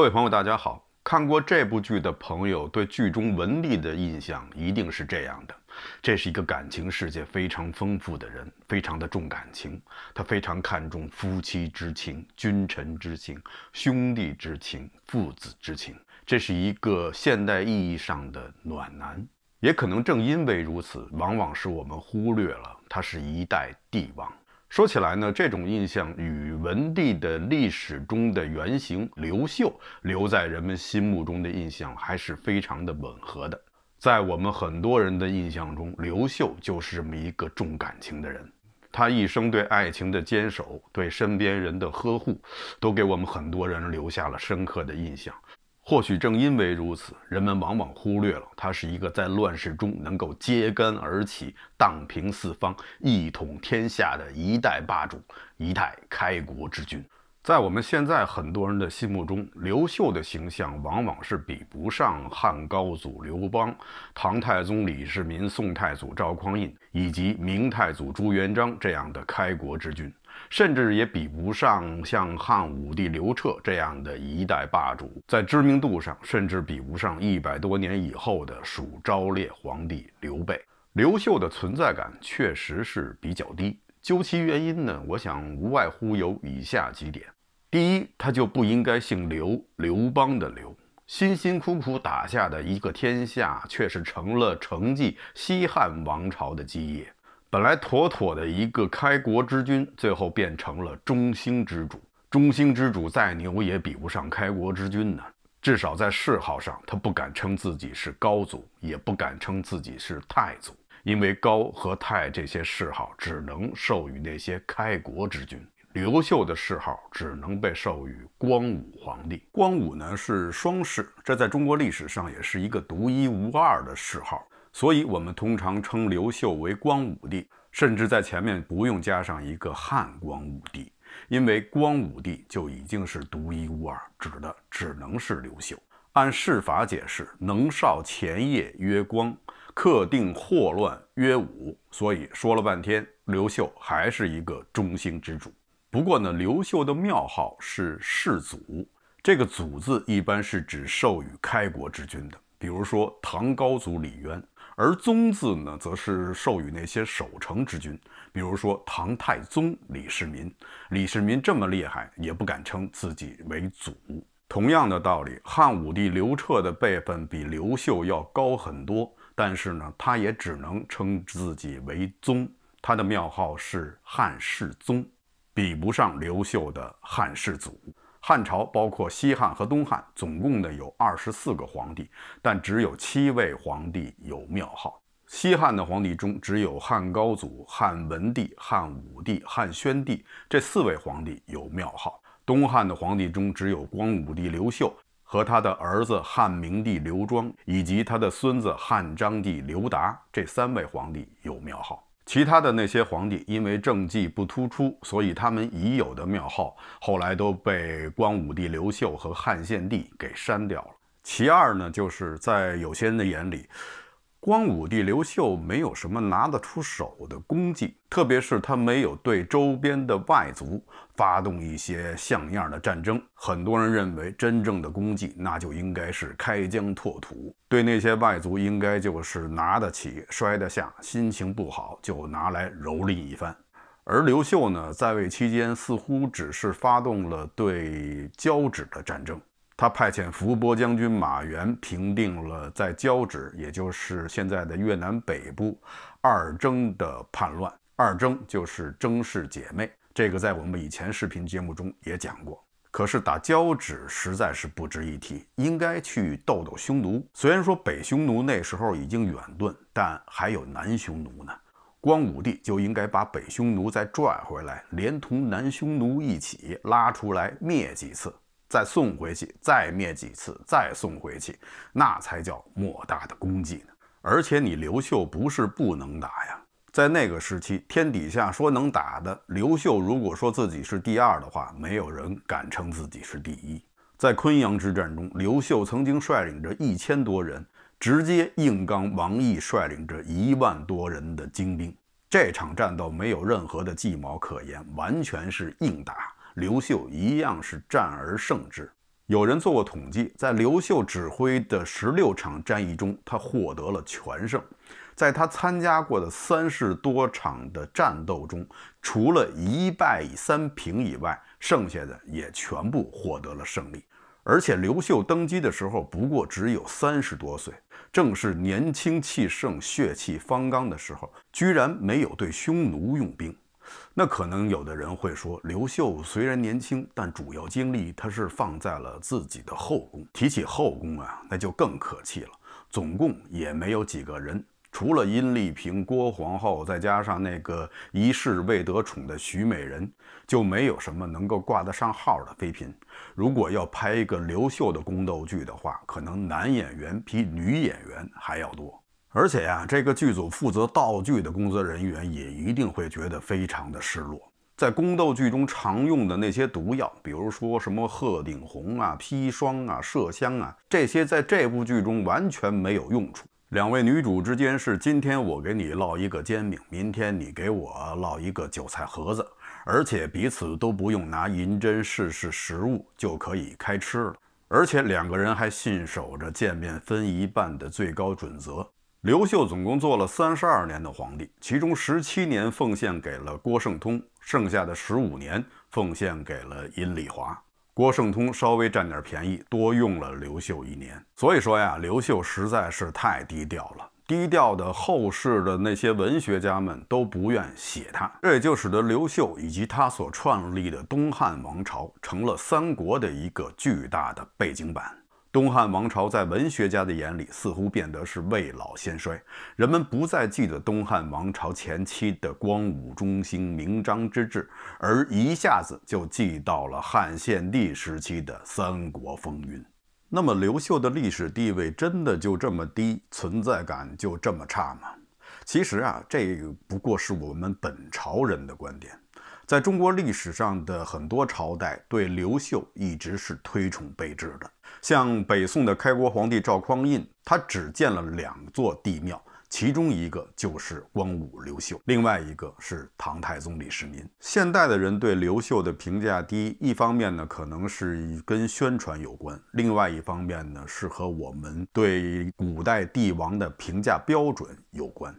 各位朋友，大家好。看过这部剧的朋友，对剧中文丽的印象一定是这样的：这是一个感情世界非常丰富的人，非常的重感情。他非常看重夫妻之情、君臣之情、兄弟之情、父子之情。这是一个现代意义上的暖男。也可能正因为如此，往往是我们忽略了他是一代帝王。说起来呢，这种印象与文帝的历史中的原型刘秀留在人们心目中的印象还是非常的吻合的。在我们很多人的印象中，刘秀就是这么一个重感情的人，他一生对爱情的坚守，对身边人的呵护，都给我们很多人留下了深刻的印象。或许正因为如此，人们往往忽略了他是一个在乱世中能够揭竿而起、荡平四方、一统天下的一代霸主、一代开国之君。在我们现在很多人的心目中，刘秀的形象往往是比不上汉高祖刘邦、唐太宗李世民、宋太祖赵匡胤以及明太祖朱元璋这样的开国之君。甚至也比不上像汉武帝刘彻这样的一代霸主，在知名度上甚至比不上一百多年以后的蜀昭烈皇帝刘备。刘秀的存在感确实是比较低。究其原因呢，我想无外乎有以下几点：第一，他就不应该姓刘，刘邦的刘，辛辛苦苦打下的一个天下，却是成了承继西汉王朝的基业。本来妥妥的一个开国之君，最后变成了中兴之主。中兴之主再牛也比不上开国之君呢。至少在谥号上，他不敢称自己是高祖，也不敢称自己是太祖，因为高和太这些谥号只能授予那些开国之君。刘秀的谥号只能被授予光武皇帝。光武呢是双谥，这在中国历史上也是一个独一无二的谥号。所以，我们通常称刘秀为光武帝，甚至在前面不用加上一个“汉光武帝”，因为光武帝就已经是独一无二，指的只能是刘秀。按世法解释，能少前夜曰光，克定祸乱曰武，所以说了半天，刘秀还是一个中兴之主。不过呢，刘秀的庙号是世祖，这个“祖”字一般是指授予开国之君的，比如说唐高祖李渊。而宗字呢，则是授予那些守城之君，比如说唐太宗李世民。李世民这么厉害，也不敢称自己为祖。同样的道理，汉武帝刘彻的辈分比刘秀要高很多，但是呢，他也只能称自己为宗，他的庙号是汉世宗，比不上刘秀的汉世祖。汉朝包括西汉和东汉，总共呢有二十四个皇帝，但只有七位皇帝有庙号。西汉的皇帝中，只有汉高祖、汉文帝、汉武帝、汉宣帝这四位皇帝有庙号。东汉的皇帝中，只有光武帝刘秀和他的儿子汉明帝刘庄以及他的孙子汉章帝刘达这三位皇帝有庙号。其他的那些皇帝因为政绩不突出，所以他们已有的庙号后来都被光武帝刘秀和汉献帝给删掉了。其二呢，就是在有些人的眼里。光武帝刘秀没有什么拿得出手的功绩，特别是他没有对周边的外族发动一些像样的战争。很多人认为，真正的功绩那就应该是开疆拓土，对那些外族应该就是拿得起、摔得下，心情不好就拿来蹂躏一番。而刘秀呢，在位期间似乎只是发动了对交趾的战争。他派遣伏波将军马援平定了在交趾，也就是现在的越南北部二征的叛乱。二征就是征氏姐妹，这个在我们以前视频节目中也讲过。可是打交趾实在是不值一提，应该去斗斗匈奴。虽然说北匈奴那时候已经远遁，但还有南匈奴呢。光武帝就应该把北匈奴再拽回来，连同南匈奴一起拉出来灭几次。再送回去，再灭几次，再送回去，那才叫莫大的功绩呢。而且你刘秀不是不能打呀，在那个时期，天底下说能打的，刘秀如果说自己是第二的话，没有人敢称自己是第一。在昆阳之战中，刘秀曾经率领着一千多人，直接硬刚王毅率领着一万多人的精兵。这场战斗没有任何的计谋可言，完全是硬打。刘秀一样是战而胜之。有人做过统计，在刘秀指挥的十六场战役中，他获得了全胜；在他参加过的三十多场的战斗中，除了一败三平以外，剩下的也全部获得了胜利。而且刘秀登基的时候不过只有三十多岁，正是年轻气盛、血气方刚的时候，居然没有对匈奴用兵。那可能有的人会说，刘秀虽然年轻，但主要精力他是放在了自己的后宫。提起后宫啊，那就更可气了，总共也没有几个人，除了阴丽萍、郭皇后，再加上那个一世未得宠的徐美人，就没有什么能够挂得上号的妃嫔。如果要拍一个刘秀的宫斗剧的话，可能男演员比女演员还要多。而且呀，这个剧组负责道具的工作人员也一定会觉得非常的失落。在宫斗剧中常用的那些毒药，比如说什么鹤顶红啊、砒霜啊、麝香啊，这些在这部剧中完全没有用处。两位女主之间是今天我给你烙一个煎饼，明天你给我烙一个韭菜盒子，而且彼此都不用拿银针试试食物就可以开吃了，而且两个人还信守着见面分一半的最高准则。刘秀总共做了三十二年的皇帝，其中十七年奉献给了郭圣通，剩下的十五年奉献给了阴丽华。郭圣通稍微占点便宜，多用了刘秀一年。所以说呀，刘秀实在是太低调了，低调的后世的那些文学家们都不愿写他。这也就使得刘秀以及他所创立的东汉王朝，成了三国的一个巨大的背景板。东汉王朝在文学家的眼里，似乎变得是未老先衰。人们不再记得东汉王朝前期的光武中兴、名章之治，而一下子就记到了汉献帝时期的三国风云。那么，刘秀的历史地位真的就这么低，存在感就这么差吗？其实啊，这不过是我们本朝人的观点。在中国历史上的很多朝代，对刘秀一直是推崇备至的。像北宋的开国皇帝赵匡胤，他只建了两座帝庙，其中一个就是光武刘秀，另外一个是唐太宗李世民。现代的人对刘秀的评价低，一方面呢可能是跟宣传有关，另外一方面呢是和我们对古代帝王的评价标准有关。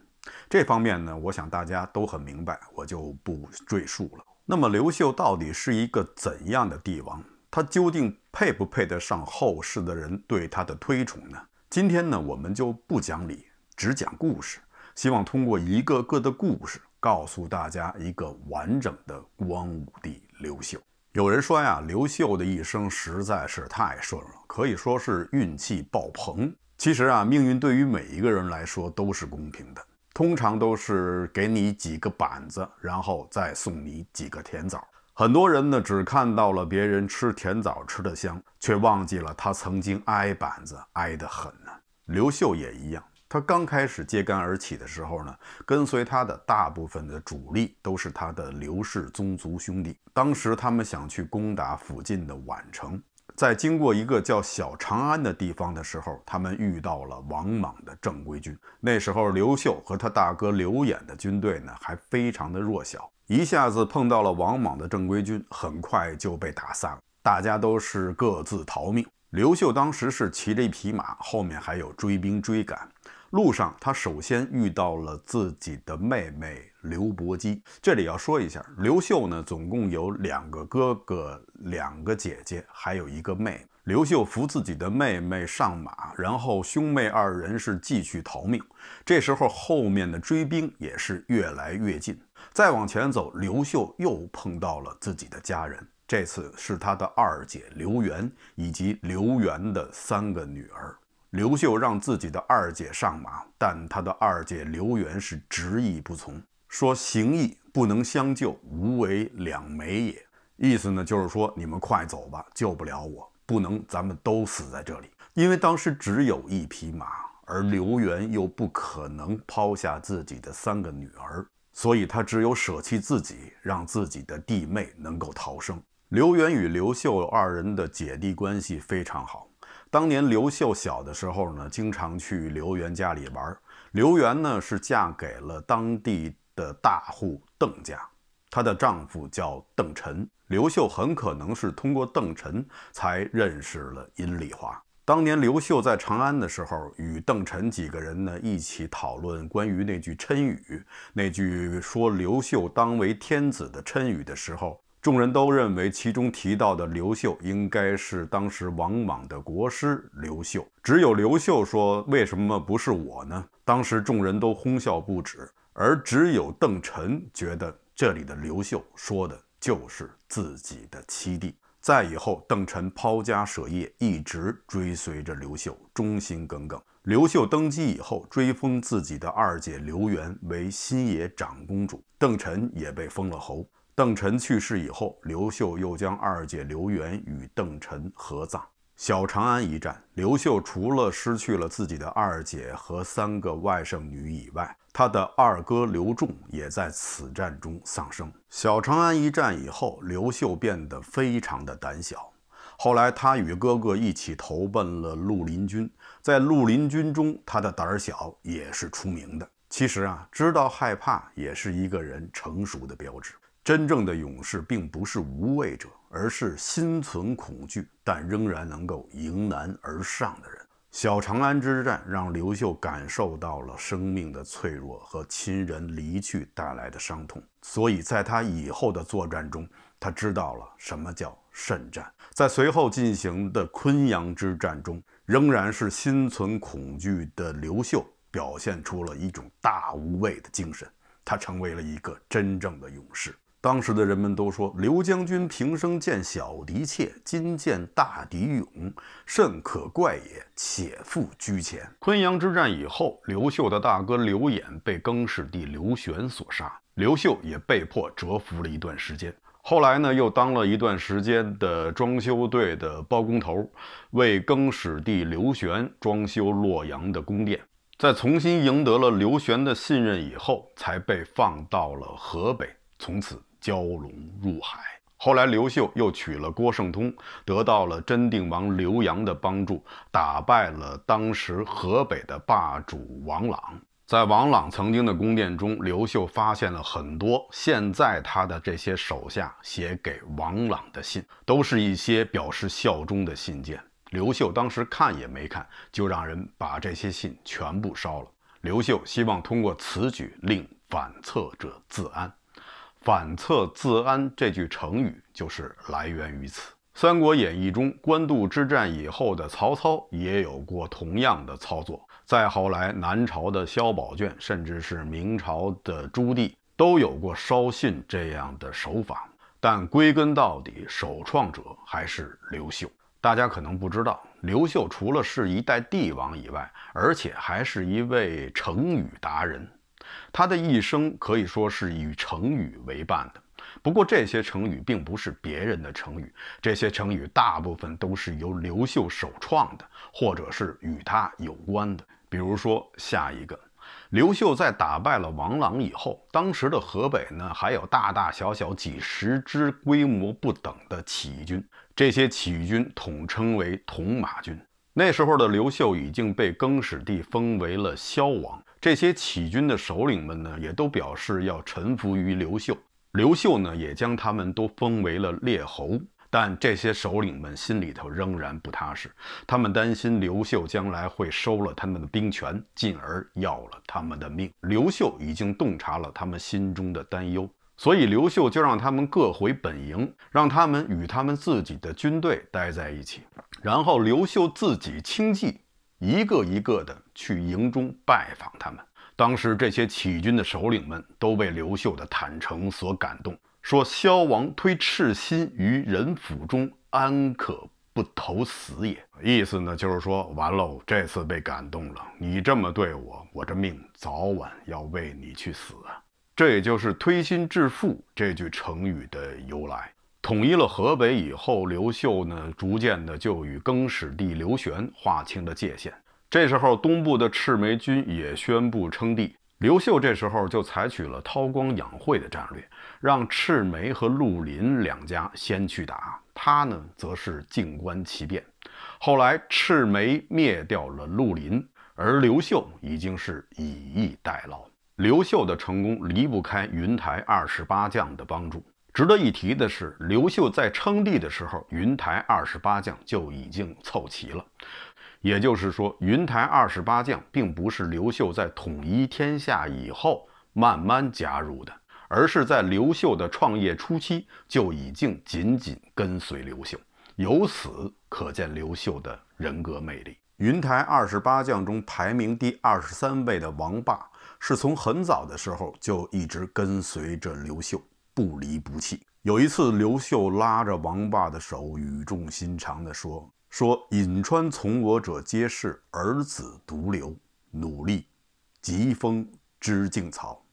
这方面呢，我想大家都很明白，我就不赘述了。那么刘秀到底是一个怎样的帝王？他究竟配不配得上后世的人对他的推崇呢？今天呢，我们就不讲理，只讲故事。希望通过一个个的故事，告诉大家一个完整的光武帝刘秀。有人说呀，刘秀的一生实在是太顺了，可以说是运气爆棚。其实啊，命运对于每一个人来说都是公平的。通常都是给你几个板子，然后再送你几个甜枣。很多人呢，只看到了别人吃甜枣吃的香，却忘记了他曾经挨板子挨得很呢。刘秀也一样，他刚开始揭竿而起的时候呢，跟随他的大部分的主力都是他的刘氏宗族兄弟。当时他们想去攻打附近的宛城。在经过一个叫小长安的地方的时候，他们遇到了王莽的正规军。那时候，刘秀和他大哥刘演的军队呢，还非常的弱小，一下子碰到了王莽的正规军，很快就被打散了。大家都是各自逃命。刘秀当时是骑着一匹马，后面还有追兵追赶。路上，他首先遇到了自己的妹妹。刘伯姬，这里要说一下，刘秀呢，总共有两个哥哥、两个姐姐，还有一个妹刘秀扶自己的妹妹上马，然后兄妹二人是继续逃命。这时候，后面的追兵也是越来越近。再往前走，刘秀又碰到了自己的家人，这次是他的二姐刘元以及刘元的三个女儿。刘秀让自己的二姐上马，但他的二姐刘元是执意不从。说行义不能相救，无为两没也。意思呢，就是说你们快走吧，救不了我，不能咱们都死在这里。因为当时只有一匹马，而刘元又不可能抛下自己的三个女儿，所以他只有舍弃自己，让自己的弟妹能够逃生。刘元与刘秀二人的姐弟关系非常好。当年刘秀小的时候呢，经常去刘元家里玩。刘元呢，是嫁给了当地。的大户邓家，她的丈夫叫邓晨。刘秀很可能是通过邓晨才认识了殷丽华。当年刘秀在长安的时候，与邓晨几个人呢一起讨论关于那句谶语，那句说刘秀当为天子的谶语的时候，众人都认为其中提到的刘秀应该是当时王莽的国师刘秀。只有刘秀说：“为什么不是我呢？”当时众人都哄笑不止。而只有邓晨觉得这里的刘秀说的就是自己的七弟。在以后，邓晨抛家舍业，一直追随着刘秀，忠心耿耿。刘秀登基以后，追封自己的二姐刘媛为新野长公主，邓晨也被封了侯。邓晨去世以后，刘秀又将二姐刘媛与邓晨合葬。小长安一战，刘秀除了失去了自己的二姐和三个外甥女以外，他的二哥刘仲也在此战中丧生。小长安一战以后，刘秀变得非常的胆小。后来，他与哥哥一起投奔了绿林军，在绿林军中，他的胆小也是出名的。其实啊，知道害怕也是一个人成熟的标志。真正的勇士并不是无畏者，而是心存恐惧但仍然能够迎难而上的人。小长安之战让刘秀感受到了生命的脆弱和亲人离去带来的伤痛，所以在他以后的作战中，他知道了什么叫慎战。在随后进行的昆阳之战中，仍然是心存恐惧的刘秀表现出了一种大无畏的精神，他成为了一个真正的勇士。当时的人们都说，刘将军平生见小敌怯，今见大敌勇，甚可怪也。且复居前。昆阳之战以后，刘秀的大哥刘演被更始帝刘玄所杀，刘秀也被迫蛰伏了一段时间。后来呢，又当了一段时间的装修队的包工头，为更始帝刘玄装修洛阳的宫殿。在重新赢得了刘玄的信任以后，才被放到了河北。从此。蛟龙入海。后来，刘秀又娶了郭圣通，得到了真定王刘阳的帮助，打败了当时河北的霸主王朗。在王朗曾经的宫殿中，刘秀发现了很多现在他的这些手下写给王朗的信，都是一些表示效忠的信件。刘秀当时看也没看，就让人把这些信全部烧了。刘秀希望通过此举令反侧者自安。反侧自安这句成语就是来源于此。《三国演义》中官渡之战以后的曹操也有过同样的操作。再后来，南朝的萧宝卷，甚至是明朝的朱棣，都有过捎信这样的手法。但归根到底，首创者还是刘秀。大家可能不知道，刘秀除了是一代帝王以外，而且还是一位成语达人。他的一生可以说是以成语为伴的。不过，这些成语并不是别人的成语，这些成语大部分都是由刘秀首创的，或者是与他有关的。比如说，下一个，刘秀在打败了王朗以后，当时的河北呢还有大大小小几十支规模不等的起义军，这些起义军统称为铜马军。那时候的刘秀已经被更始帝封为了萧王。这些起军的首领们呢，也都表示要臣服于刘秀。刘秀呢，也将他们都封为了列侯。但这些首领们心里头仍然不踏实，他们担心刘秀将来会收了他们的兵权，进而要了他们的命。刘秀已经洞察了他们心中的担忧，所以刘秀就让他们各回本营，让他们与他们自己的军队待在一起。然后刘秀自己轻骑。一个一个的去营中拜访他们。当时这些起军的首领们都被刘秀的坦诚所感动，说：“萧王推赤心于人府中，安可不投死也？”意思呢，就是说，完喽，这次被感动了，你这么对我，我这命早晚要为你去死啊。这也就是“推心置腹”这句成语的由来。统一了河北以后，刘秀呢，逐渐的就与更始帝刘玄划清了界限。这时候，东部的赤眉军也宣布称帝。刘秀这时候就采取了韬光养晦的战略，让赤眉和绿林两家先去打，他呢，则是静观其变。后来，赤眉灭掉了绿林，而刘秀已经是以逸待劳。刘秀的成功离不开云台二十八将的帮助。值得一提的是，刘秀在称帝的时候，云台二十八将就已经凑齐了。也就是说，云台二十八将并不是刘秀在统一天下以后慢慢加入的，而是在刘秀的创业初期就已经紧紧跟随刘秀。由此可见，刘秀的人格魅力。云台二十八将中排名第二十三位的王霸，是从很早的时候就一直跟随着刘秀。不离不弃。有一次，刘秀拉着王霸的手，语重心长地说：“说，颍川从我者皆是，儿子独留。努力，疾风知劲草。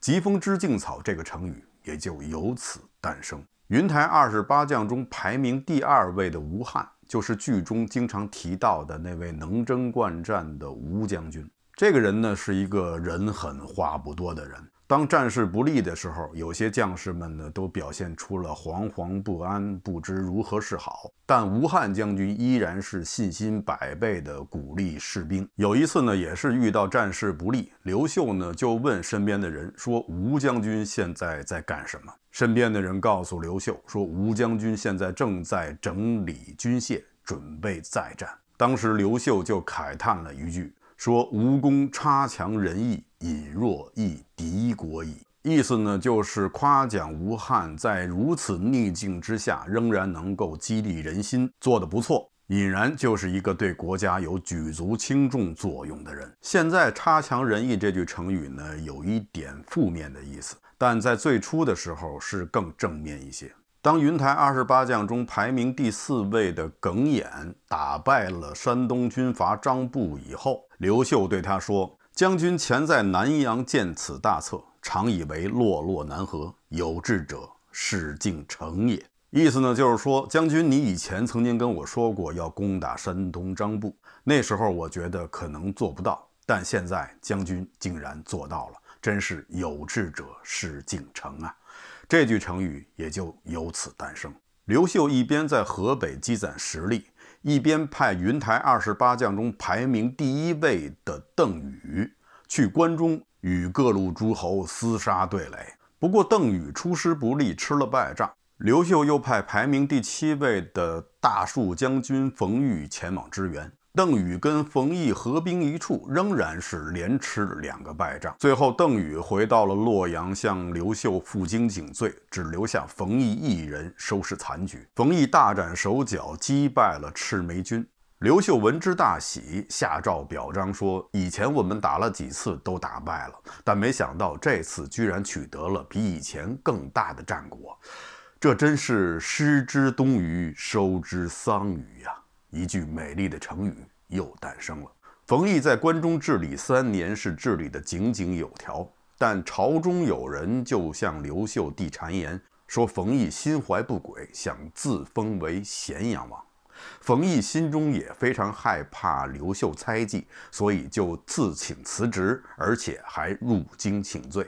疾风知劲草这个成语也就由此诞生。云台二十八将中排名第二位的吴汉，就是剧中经常提到的那位能征惯战的吴将军。这个人呢，是一个人狠话不多的人。”当战事不利的时候，有些将士们呢都表现出了惶惶不安，不知如何是好。但吴汉将军依然是信心百倍地鼓励士兵。有一次呢，也是遇到战事不利，刘秀呢就问身边的人说：“吴将军现在在干什么？”身边的人告诉刘秀说：“吴将军现在正在整理军械，准备再战。”当时刘秀就慨叹了一句说：“吴公差强人意。”隐若异敌国矣，意思呢就是夸奖吴汉在如此逆境之下，仍然能够激励人心，做得不错。俨然就是一个对国家有举足轻重作用的人。现在“差强人意”这句成语呢，有一点负面的意思，但在最初的时候是更正面一些。当云台二十八将中排名第四位的耿眼打败了山东军阀张布以后，刘秀对他说。将军前在南阳见此大策，常以为落落难合。有志者事竟成也。意思呢，就是说，将军你以前曾经跟我说过要攻打山东张布，那时候我觉得可能做不到，但现在将军竟然做到了，真是有志者事竟成啊！这句成语也就由此诞生。刘秀一边在河北积攒实力。一边派云台二十八将中排名第一位的邓禹去关中与各路诸侯厮杀对垒，不过邓禹出师不利，吃了败仗。刘秀又派排名第七位的大树将军冯玉前往支援。邓禹跟冯异合兵一处，仍然是连吃两个败仗。最后，邓禹回到了洛阳，向刘秀负荆请罪，只留下冯异一人收拾残局。冯异大展手脚，击败了赤眉军。刘秀闻之大喜，下诏表彰说：“以前我们打了几次都打败了，但没想到这次居然取得了比以前更大的战果，这真是失之东隅，收之桑榆呀。”一句美丽的成语又诞生了。冯异在关中治理三年，是治理的井井有条。但朝中有人就向刘秀递谗言，说冯异心怀不轨，想自封为咸阳王。冯异心中也非常害怕刘秀猜忌，所以就自请辞职，而且还入京请罪。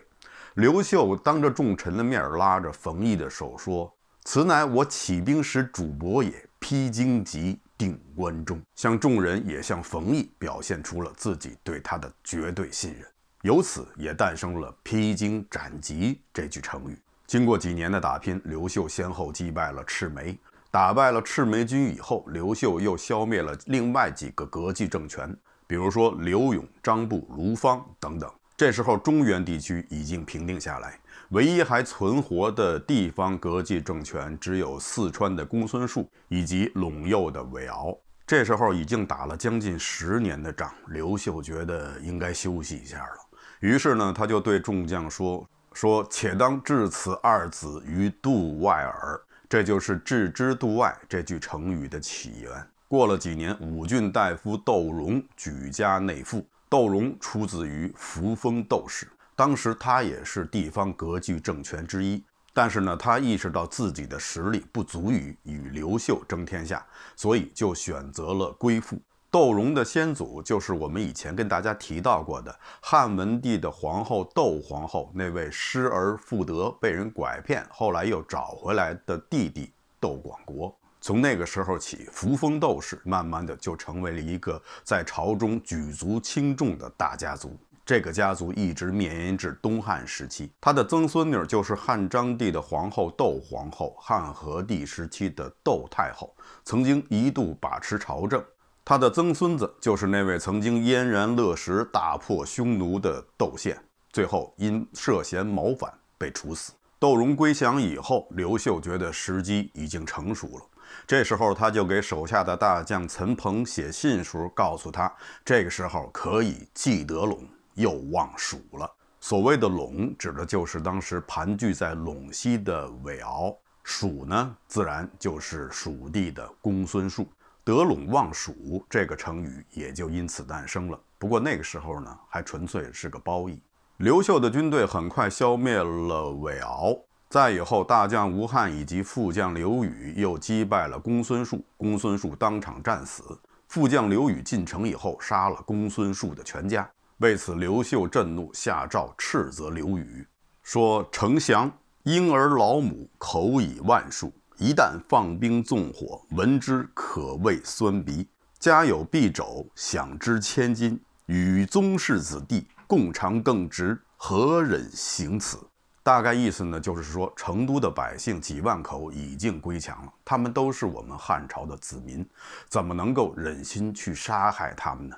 刘秀当着众臣的面拉着冯异的手说：“此乃我起兵时主簿也，披荆棘。”定关中，向众人也向冯异表现出了自己对他的绝对信任，由此也诞生了“披荆斩棘”这句成语。经过几年的打拼，刘秀先后击败了赤眉，打败了赤眉军以后，刘秀又消灭了另外几个割据政权，比如说刘永、张布、卢方等等。这时候，中原地区已经平定下来。唯一还存活的地方割据政权，只有四川的公孙述以及陇右的韦敖。这时候已经打了将近十年的仗，刘秀觉得应该休息一下了。于是呢，他就对众将说：“说且当置此二子于度外耳。”这就是“置之度外”这句成语的起源。过了几年，武郡大夫窦融举家内附。窦融出自于扶风窦氏。当时他也是地方割据政权之一，但是呢，他意识到自己的实力不足以与刘秀争天下，所以就选择了归附。窦融的先祖就是我们以前跟大家提到过的汉文帝的皇后窦皇后那位失而复得、被人拐骗，后来又找回来的弟弟窦广国。从那个时候起，扶风窦氏慢慢的就成为了一个在朝中举足轻重的大家族。这个家族一直绵延至东汉时期，他的曾孙女就是汉章帝的皇后窦皇后，汉和帝时期的窦太后曾经一度把持朝政。他的曾孙子就是那位曾经嫣然乐石、大破匈奴的窦宪，最后因涉嫌谋反被处死。窦融归降以后，刘秀觉得时机已经成熟了，这时候他就给手下的大将陈鹏写信时告诉他这个时候可以祭德龙。又望蜀了。所谓的“陇”指的就是当时盘踞在陇西的韦敖，蜀呢，自然就是蜀地的公孙述。得陇望蜀这个成语也就因此诞生了。不过那个时候呢，还纯粹是个褒义。刘秀的军队很快消灭了韦敖，再以后，大将吴汉以及副将刘宇又击败了公孙述，公孙述当场战死。副将刘宇进城以后，杀了公孙述的全家。为此，刘秀震怒，下诏斥责刘宇，说：“丞相婴儿老母口以万数，一旦放兵纵火，闻之可畏酸鼻。家有敝帚，享之千金，与宗室子弟共尝更直，何忍行此？”大概意思呢，就是说成都的百姓几万口已经归降了，他们都是我们汉朝的子民，怎么能够忍心去杀害他们呢？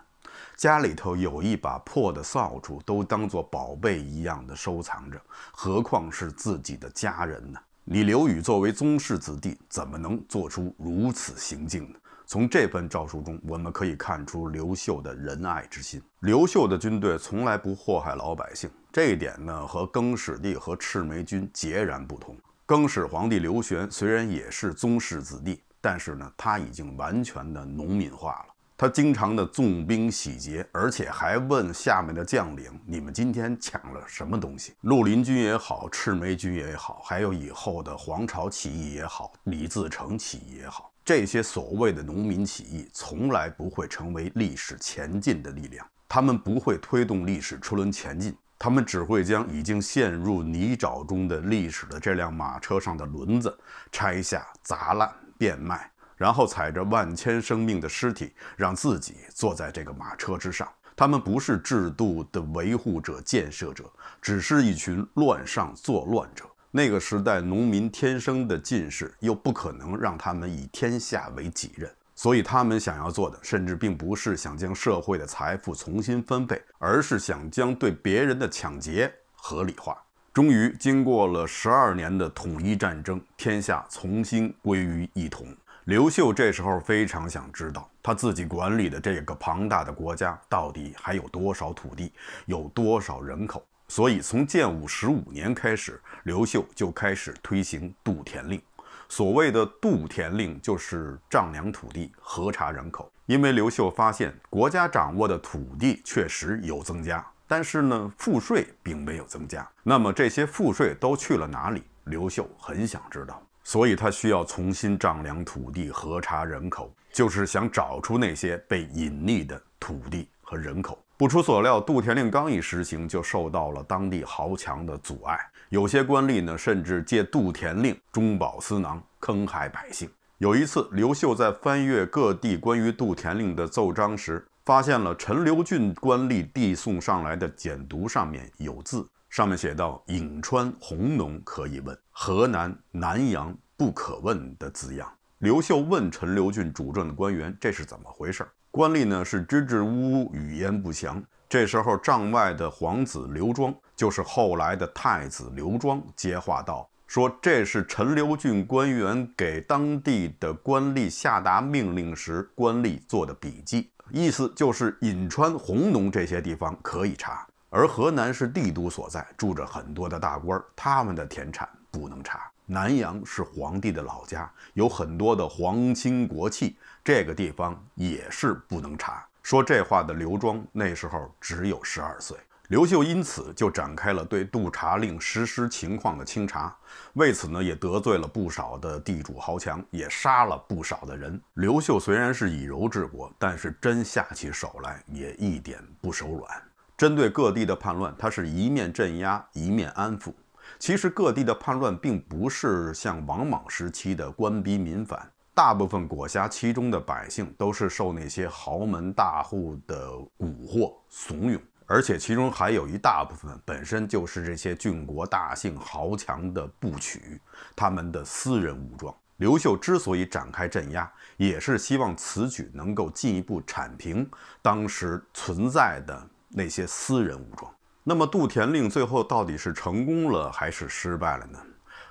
家里头有一把破的扫帚，都当作宝贝一样的收藏着，何况是自己的家人呢？你刘宇作为宗室子弟，怎么能做出如此行径呢？从这份诏书中，我们可以看出刘秀的仁爱之心。刘秀的军队从来不祸害老百姓，这一点呢，和更始帝和赤眉军截然不同。更始皇帝刘玄虽然也是宗室子弟，但是呢，他已经完全的农民化了。他经常的纵兵洗劫，而且还问下面的将领：“你们今天抢了什么东西？”绿林军也好，赤眉军也好，还有以后的黄巢起义也好，李自成起义也好，这些所谓的农民起义，从来不会成为历史前进的力量。他们不会推动历史车轮前进，他们只会将已经陷入泥沼中的历史的这辆马车上的轮子拆下、砸烂、变卖。然后踩着万千生命的尸体，让自己坐在这个马车之上。他们不是制度的维护者、建设者，只是一群乱上作乱者。那个时代，农民天生的近视，又不可能让他们以天下为己任，所以他们想要做的，甚至并不是想将社会的财富重新分配，而是想将对别人的抢劫合理化。终于，经过了十二年的统一战争，天下重新归于一统。刘秀这时候非常想知道，他自己管理的这个庞大的国家到底还有多少土地，有多少人口。所以从建武十五年开始，刘秀就开始推行度田令。所谓的度田令，就是丈量土地、核查人口。因为刘秀发现，国家掌握的土地确实有增加，但是呢，赋税并没有增加。那么这些赋税都去了哪里？刘秀很想知道。所以他需要重新丈量土地、核查人口，就是想找出那些被隐匿的土地和人口。不出所料，杜田令刚一实行，就受到了当地豪强的阻碍。有些官吏呢，甚至借杜田令中饱私囊、坑害百姓。有一次，刘秀在翻阅各地关于杜田令的奏章时，发现了陈留郡官吏递送上来的简牍，上面有字。上面写到“颍川弘农可以问，河南南阳不可问”的字样。刘秀问陈留郡主政的官员：“这是怎么回事？”官吏呢是支支吾吾，语言不详。这时候帐外的皇子刘庄，就是后来的太子刘庄，接话道：“说这是陈留郡官员给当地的官吏下达命令时，官吏做的笔记，意思就是颍川、弘农这些地方可以查。”而河南是帝都所在，住着很多的大官，他们的田产不能查。南阳是皇帝的老家，有很多的皇亲国戚，这个地方也是不能查。说这话的刘庄那时候只有十二岁，刘秀因此就展开了对度察令实施情况的清查，为此呢也得罪了不少的地主豪强，也杀了不少的人。刘秀虽然是以柔治国，但是真下起手来也一点不手软。针对各地的叛乱，他是一面镇压，一面安抚。其实各地的叛乱并不是像王莽时期的官逼民反，大部分裹挟其中的百姓都是受那些豪门大户的蛊惑怂恿，而且其中还有一大部分本身就是这些郡国大姓豪强的部曲，他们的私人武装。刘秀之所以展开镇压，也是希望此举能够进一步铲平当时存在的。那些私人武装，那么杜田令最后到底是成功了还是失败了呢？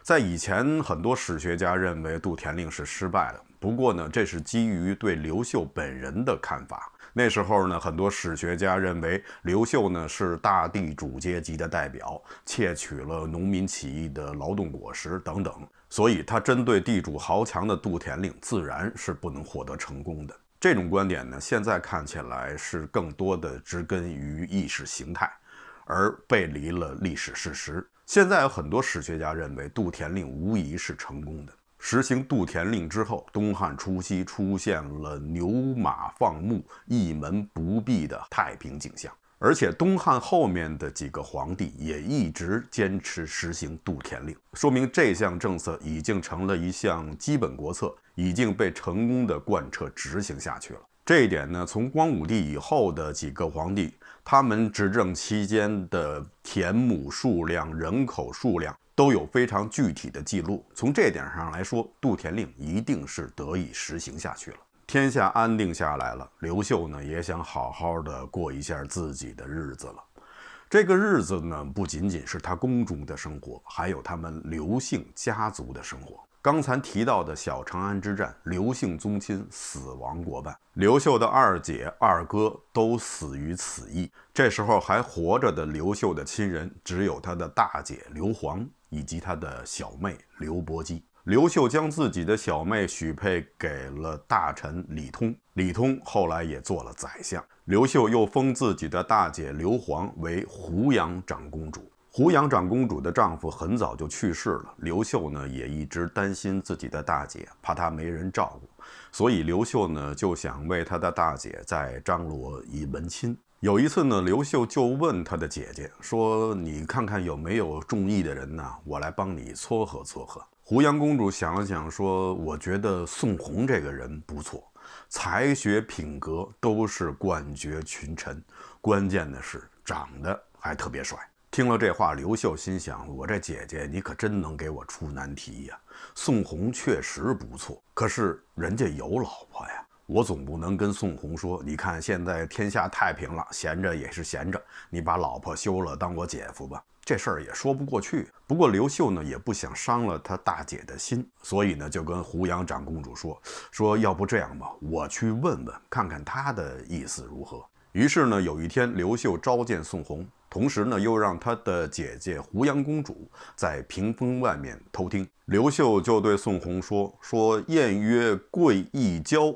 在以前，很多史学家认为杜田令是失败了。不过呢，这是基于对刘秀本人的看法。那时候呢，很多史学家认为刘秀呢是大地主阶级的代表，窃取了农民起义的劳动果实等等，所以他针对地主豪强的杜田令自然是不能获得成功的。这种观点呢，现在看起来是更多的植根于意识形态，而背离了历史事实。现在有很多史学家认为，度田令无疑是成功的。实行度田令之后，东汉初期出现了牛马放牧、一门不闭的太平景象。而且东汉后面的几个皇帝也一直坚持实行度田令，说明这项政策已经成了一项基本国策，已经被成功的贯彻执行下去了。这一点呢，从光武帝以后的几个皇帝，他们执政期间的田亩数量、人口数量都有非常具体的记录。从这点上来说，度田令一定是得以实行下去了。天下安定下来了，刘秀呢也想好好的过一下自己的日子了。这个日子呢，不仅仅是他宫中的生活，还有他们刘姓家族的生活。刚才提到的小长安之战，刘姓宗亲死亡过半，刘秀的二姐、二哥都死于此役。这时候还活着的刘秀的亲人，只有他的大姐刘皇以及他的小妹刘伯姬。刘秀将自己的小妹许配给了大臣李通，李通后来也做了宰相。刘秀又封自己的大姐刘皇为胡杨长公主。胡杨长公主的丈夫很早就去世了，刘秀呢也一直担心自己的大姐，怕她没人照顾，所以刘秀呢就想为他的大姐再张罗一门亲。有一次呢，刘秀就问他的姐姐说：“你看看有没有中意的人呢？我来帮你撮合撮合。”胡杨公主想了想，说：“我觉得宋弘这个人不错，才学、品格都是冠绝群臣，关键的是长得还特别帅。”听了这话，刘秀心想：“我这姐姐，你可真能给我出难题呀！宋弘确实不错，可是人家有老婆呀。”我总不能跟宋弘说，你看现在天下太平了，闲着也是闲着，你把老婆休了，当我姐夫吧，这事儿也说不过去。不过刘秀呢也不想伤了他大姐的心，所以呢就跟胡杨长公主说，说要不这样吧，我去问问看看他的意思如何。于是呢有一天，刘秀召见宋弘，同时呢又让他的姐姐胡杨公主在屏风外面偷听。刘秀就对宋弘说，说谚曰：“贵易交。”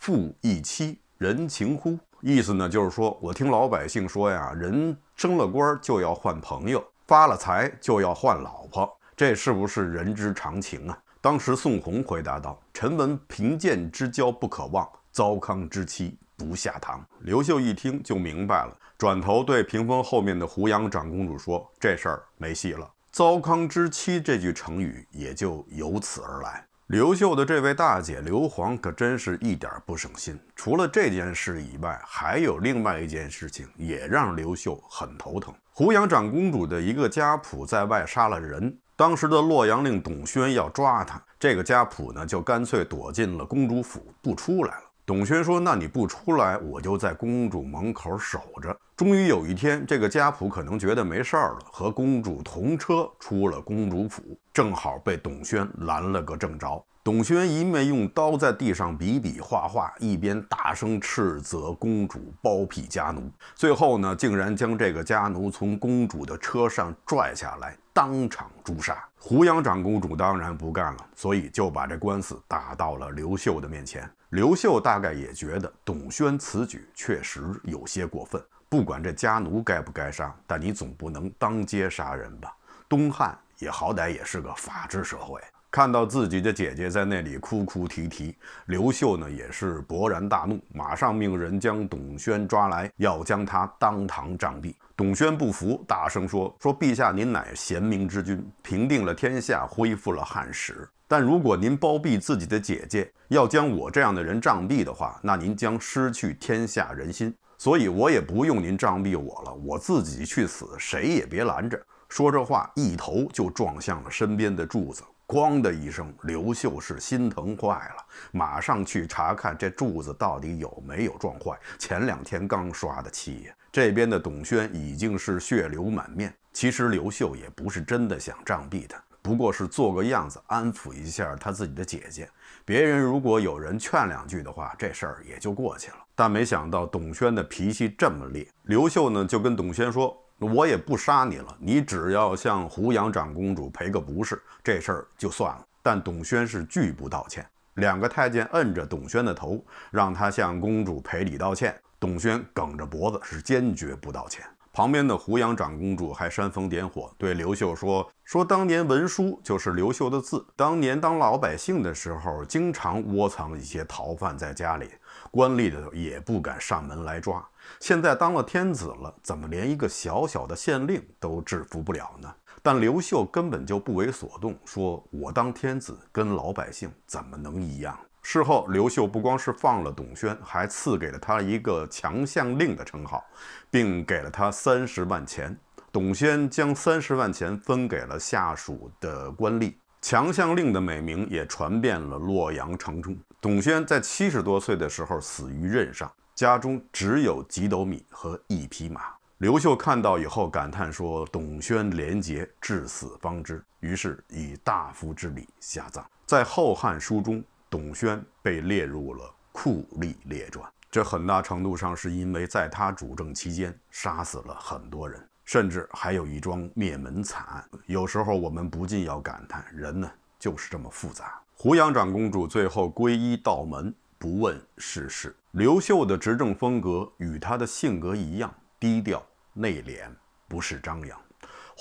富亦妻，人情乎？意思呢，就是说我听老百姓说呀，人生了官就要换朋友，发了财就要换老婆，这是不是人之常情啊？当时宋洪回答道：“臣闻贫贱之交不可忘，糟糠之妻不下堂。”刘秀一听就明白了，转头对屏风后面的胡杨长公主说：“这事儿没戏了。”“糟糠之妻”这句成语也就由此而来。刘秀的这位大姐刘皇可真是一点不省心。除了这件事以外，还有另外一件事情也让刘秀很头疼：胡杨长公主的一个家仆在外杀了人，当时的洛阳令董宣要抓他，这个家仆呢就干脆躲进了公主府不出来了。董轩说：“那你不出来，我就在公主门口守着。”终于有一天，这个家仆可能觉得没事儿了，和公主同车出了公主府，正好被董轩拦了个正着。董轩一面用刀在地上比比画画，一边大声斥责公主包庇家奴。最后呢，竟然将这个家奴从公主的车上拽下来，当场诛杀。胡杨长公主当然不干了，所以就把这官司打到了刘秀的面前。刘秀大概也觉得董宣此举确实有些过分，不管这家奴该不该杀，但你总不能当街杀人吧？东汉也好歹也是个法治社会。看到自己的姐姐在那里哭哭啼啼，刘秀呢也是勃然大怒，马上命人将董宣抓来，要将他当堂杖毙。董宣不服，大声说：“说陛下，您乃贤明之君，平定了天下，恢复了汉室。但如果您包庇自己的姐姐，要将我这样的人杖毙的话，那您将失去天下人心。所以，我也不用您杖毙我了，我自己去死，谁也别拦着。”说着话，一头就撞向了身边的柱子，咣的一声。刘秀是心疼坏了，马上去查看这柱子到底有没有撞坏。前两天刚刷的漆呀。这边的董宣已经是血流满面。其实刘秀也不是真的想杖毙他，不过是做个样子安抚一下他自己的姐姐。别人如果有人劝两句的话，这事儿也就过去了。但没想到董宣的脾气这么烈，刘秀呢就跟董宣说：“我也不杀你了，你只要向胡阳长公主赔个不是，这事儿就算了。”但董宣是拒不道歉。两个太监摁着董宣的头，让他向公主赔礼道歉。董宣梗着脖子，是坚决不道歉。旁边的胡杨长公主还煽风点火，对刘秀说：“说当年文书就是刘秀的字。当年当老百姓的时候，经常窝藏一些逃犯在家里，官吏的也不敢上门来抓。现在当了天子了，怎么连一个小小的县令都制服不了呢？”但刘秀根本就不为所动，说：“我当天子，跟老百姓怎么能一样？”事后，刘秀不光是放了董宣，还赐给了他一个“强项令”的称号，并给了他三十万钱。董宣将三十万钱分给了下属的官吏，“强项令”的美名也传遍了洛阳城中。董宣在七十多岁的时候死于任上，家中只有几斗米和一匹马。刘秀看到以后感叹说：“董宣廉洁，至死方知。”于是以大夫之礼下葬。在《后汉书》中。董宣被列入了酷吏列传，这很大程度上是因为在他主政期间，杀死了很多人，甚至还有一桩灭门惨案。有时候我们不禁要感叹，人呢就是这么复杂。胡杨长公主最后皈依道门，不问世事。刘秀的执政风格与他的性格一样，低调内敛，不事张扬。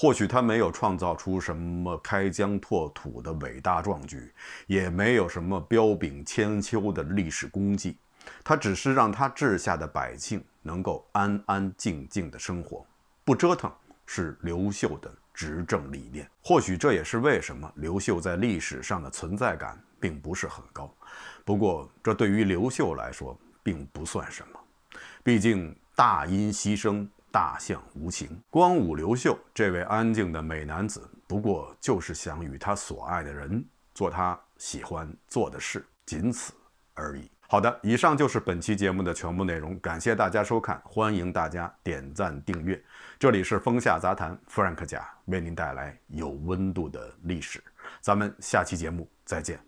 或许他没有创造出什么开疆拓土的伟大壮举，也没有什么彪炳千秋的历史功绩，他只是让他治下的百姓能够安安静静的生活，不折腾，是刘秀的执政理念。或许这也是为什么刘秀在历史上的存在感并不是很高。不过，这对于刘秀来说并不算什么，毕竟大音牺牲。大象无情。光武刘秀这位安静的美男子，不过就是想与他所爱的人做他喜欢做的事，仅此而已。好的，以上就是本期节目的全部内容，感谢大家收看，欢迎大家点赞订阅。这里是风下杂谈，Frank 甲为您带来有温度的历史。咱们下期节目再见。